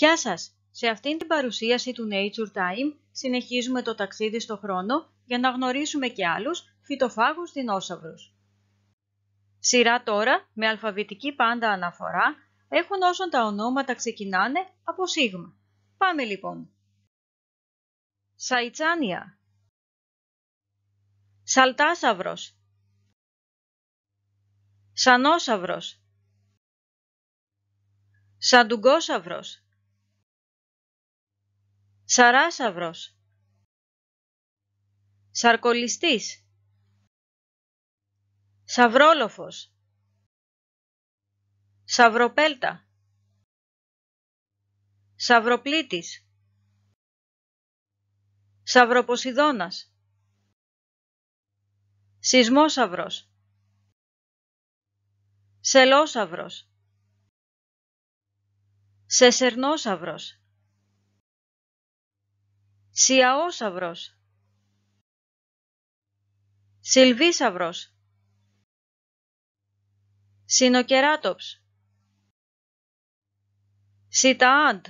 Γεια σας! Σε αυτήν την παρουσίαση του Nature Time συνεχίζουμε το ταξίδι στο χρόνο για να γνωρίσουμε και άλλους φυτοφάγους δεινόσαυρους. Σειρά τώρα, με αλφαβητική πάντα αναφορά, έχουν όσον τα ονόματα ξεκινάνε από σίγμα. Πάμε λοιπόν. Σαϊτσάνια Σαλτάσαυρος Σανόσαυρος Σαντουγκόσαυρος Σαράσαυρος Σαρκολιστής Σαυρόλοφος Σαυροπέλτα Σαυροπλήτης Σαυροποσειδώνας Σεισμόσαυρος Σελόσαυρος Σεσερνόσαυρος Σιαόσαυρος Σιλβίσαυρος Σινοκεράτοψ, Σιταάντ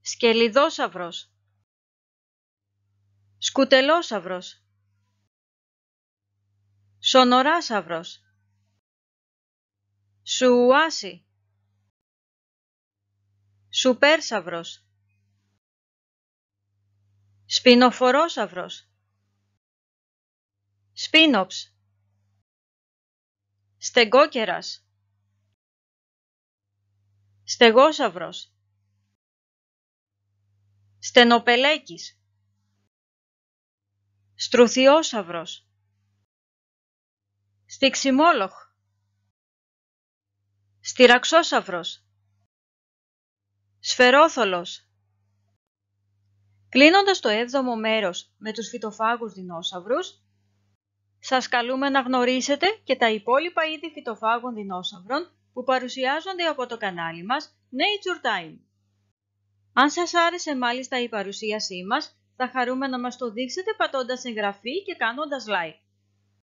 Σκελιδόσαυρος Σκουτελόσαυρος Σονοράσαυρος Σουάσι Σουπέρσαυρος Σπινοφορόσαυρος. Σπίνοψ. Στεγόκερας. Στεγόσαυρος. Στενοπελέκης. Στρουθιόσαυρος. Στιξιμόλοχ. Στυραξόσαυρος. Σφερόθολος. Κλείνοντας το 7ο μέρος με τους φυτοφάγους δεινόσαυρους, σας καλούμε να γνωρίσετε και τα υπόλοιπα είδη φυτοφάγων δεινόσαυρων που παρουσιάζονται από το κανάλι μας Nature Time. Αν σας άρεσε μάλιστα η παρουσίασή μας, θα χαρούμε να μας το δείξετε πατώντας εγγραφή και κάνοντας like.